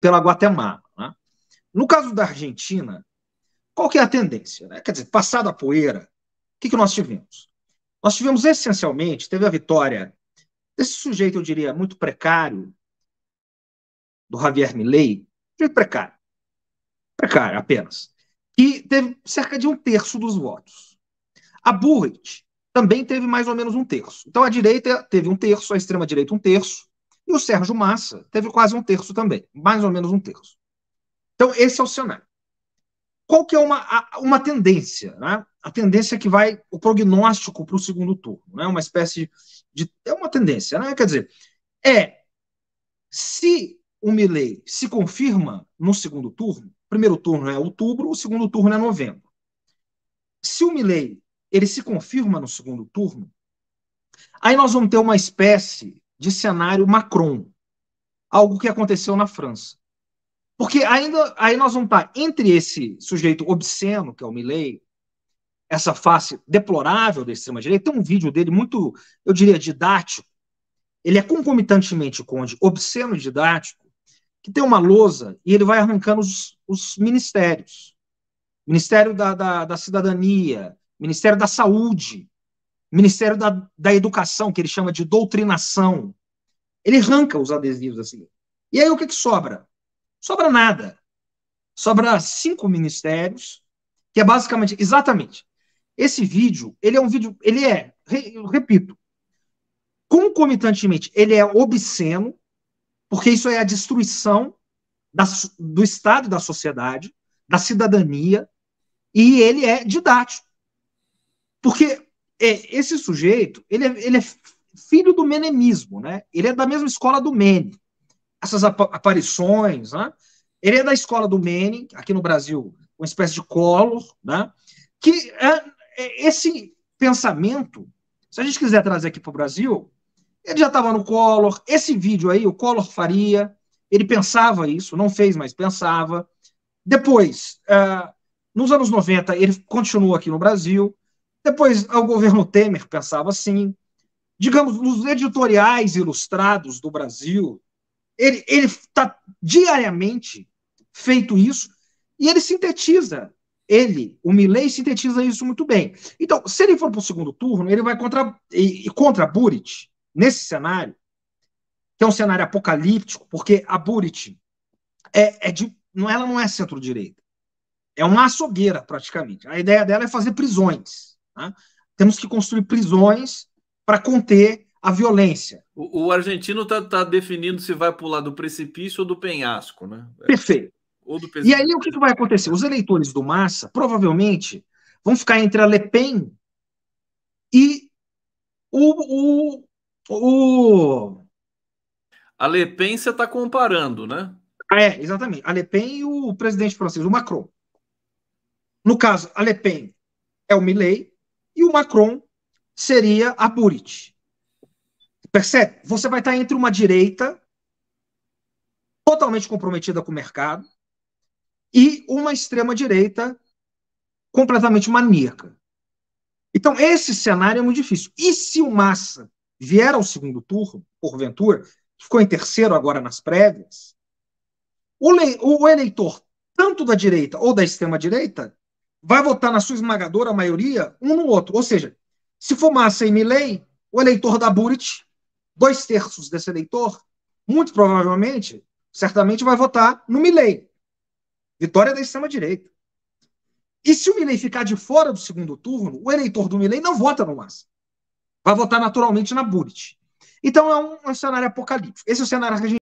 pela Guatemala. Né? No caso da Argentina, qual que é a tendência? Né? Quer dizer, passada a poeira, o que, que nós tivemos? Nós tivemos essencialmente, teve a vitória desse sujeito, eu diria, muito precário, do Javier Milei, sujeito precário, precário apenas, que teve cerca de um terço dos votos. A Burrit também teve mais ou menos um terço. Então a direita teve um terço, a extrema-direita um terço, e o Sérgio Massa teve quase um terço também, mais ou menos um terço. Então, esse é o cenário. Qual que é uma, uma tendência? Né? A tendência que vai, o prognóstico para o segundo turno, né? uma espécie de. É uma tendência, né? Quer dizer, é se o Milley se confirma no segundo turno, primeiro turno é outubro, o segundo turno é novembro. Se o Milley ele se confirma no segundo turno, aí nós vamos ter uma espécie de cenário Macron, algo que aconteceu na França. Porque ainda aí nós vamos estar entre esse sujeito obsceno, que é o Milley, essa face deplorável da extrema-direita, tem um vídeo dele muito, eu diria, didático. Ele é concomitantemente, Conde, obsceno e didático, que tem uma lousa e ele vai arrancando os, os ministérios. Ministério da, da, da Cidadania, Ministério da Saúde, Ministério da, da Educação, que ele chama de doutrinação. Ele arranca os adesivos assim. E aí o que, que sobra? Sobra nada. Sobra cinco ministérios, que é basicamente, exatamente, esse vídeo, ele é um vídeo, ele é, eu repito, concomitantemente, ele é obsceno, porque isso é a destruição da, do Estado da sociedade, da cidadania, e ele é didático. Porque é, esse sujeito, ele é, ele é filho do menemismo, né? Ele é da mesma escola do Mene. Essas ap aparições, né? Ele é da escola do Mene, aqui no Brasil, uma espécie de Collor, né? Que é, é esse pensamento, se a gente quiser trazer aqui para o Brasil, ele já estava no Collor, esse vídeo aí, o Collor faria, ele pensava isso, não fez, mas pensava. Depois, uh, nos anos 90, ele continuou aqui no Brasil, depois, o governo Temer pensava assim. Digamos, nos editoriais ilustrados do Brasil, ele está diariamente feito isso e ele sintetiza. Ele, o Milley, sintetiza isso muito bem. Então, se ele for para o segundo turno, ele vai contra, e, e contra Burit, nesse cenário, que é um cenário apocalíptico, porque a Burit é, é de, não, ela não é centro-direita. É uma açougueira, praticamente. A ideia dela é fazer prisões. Né? Temos que construir prisões para conter a violência. O, o argentino está tá definindo se vai pular do precipício ou do penhasco, né? Perfeito. E aí o que, que vai acontecer? Os eleitores do Massa provavelmente vão ficar entre a Le Pen e o. o, o... A Le Pen você está comparando, né? É, exatamente. A Le Pen e o presidente francês, o Macron. No caso, a Le Pen é o Milley o Macron seria a Burit. Percebe? Você vai estar entre uma direita totalmente comprometida com o mercado e uma extrema-direita completamente maníaca. Então, esse cenário é muito difícil. E se o Massa vier ao segundo turno, porventura, ficou em terceiro agora nas prévias, o, eleitor, tanto da direita ou da extrema-direita, vai votar na sua esmagadora maioria um no outro. Ou seja, se for Massa e Milley, o eleitor da Burit, dois terços desse eleitor, muito provavelmente, certamente vai votar no Milley. Vitória da extrema-direita. E se o Milley ficar de fora do segundo turno, o eleitor do Milley não vota no Massa. Vai votar naturalmente na Burit. Então é um, um cenário apocalíptico. Esse é o cenário que a gente